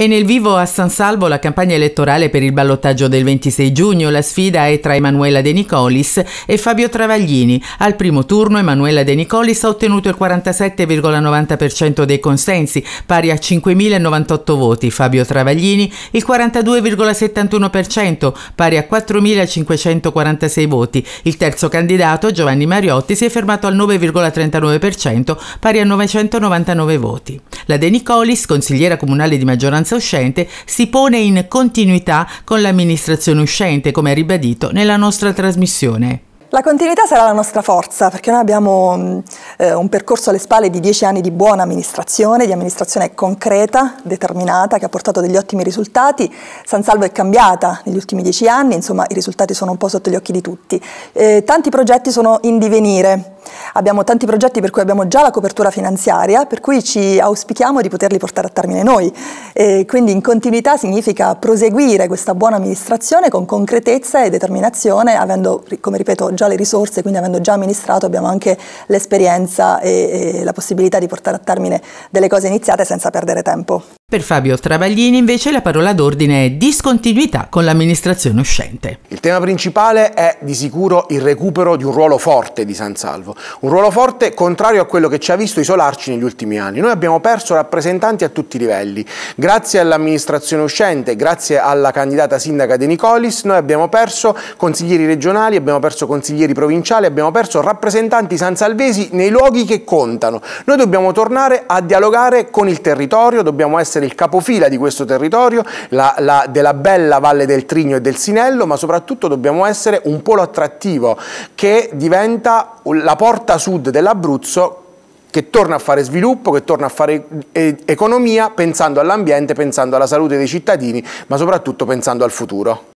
E nel vivo a San Salvo la campagna elettorale per il ballottaggio del 26 giugno, la sfida è tra Emanuela De Nicolis e Fabio Travaglini. Al primo turno Emanuela De Nicolis ha ottenuto il 47,90% dei consensi, pari a 5.098 voti. Fabio Travaglini il 42,71%, pari a 4.546 voti. Il terzo candidato, Giovanni Mariotti, si è fermato al 9,39%, pari a 999 voti. La De Nicolis, consigliera comunale di maggioranza maggioranza uscente si pone in continuità con l'amministrazione uscente, come ha ribadito nella nostra trasmissione. La continuità sarà la nostra forza, perché noi abbiamo mm, eh, un percorso alle spalle di dieci anni di buona amministrazione, di amministrazione concreta, determinata, che ha portato degli ottimi risultati. San Salvo è cambiata negli ultimi dieci anni, insomma i risultati sono un po' sotto gli occhi di tutti. Eh, tanti progetti sono in divenire, Abbiamo tanti progetti per cui abbiamo già la copertura finanziaria, per cui ci auspichiamo di poterli portare a termine noi. E quindi in continuità significa proseguire questa buona amministrazione con concretezza e determinazione, avendo, come ripeto, già le risorse, quindi avendo già amministrato abbiamo anche l'esperienza e, e la possibilità di portare a termine delle cose iniziate senza perdere tempo. Per Fabio Travaglini invece la parola d'ordine è discontinuità con l'amministrazione uscente. Il tema principale è di sicuro il recupero di un ruolo forte di San Salvo, un ruolo forte contrario a quello che ci ha visto isolarci negli ultimi anni. Noi abbiamo perso rappresentanti a tutti i livelli, grazie all'amministrazione uscente, grazie alla candidata sindaca De Nicolis, noi abbiamo perso consiglieri regionali, abbiamo perso consiglieri provinciali, abbiamo perso rappresentanti sansalvesi nei luoghi che contano. Noi dobbiamo tornare a dialogare con il territorio, dobbiamo essere essere il capofila di questo territorio, la, la, della bella Valle del Trigno e del Sinello, ma soprattutto dobbiamo essere un polo attrattivo che diventa la porta sud dell'Abruzzo che torna a fare sviluppo, che torna a fare eh, economia pensando all'ambiente, pensando alla salute dei cittadini, ma soprattutto pensando al futuro.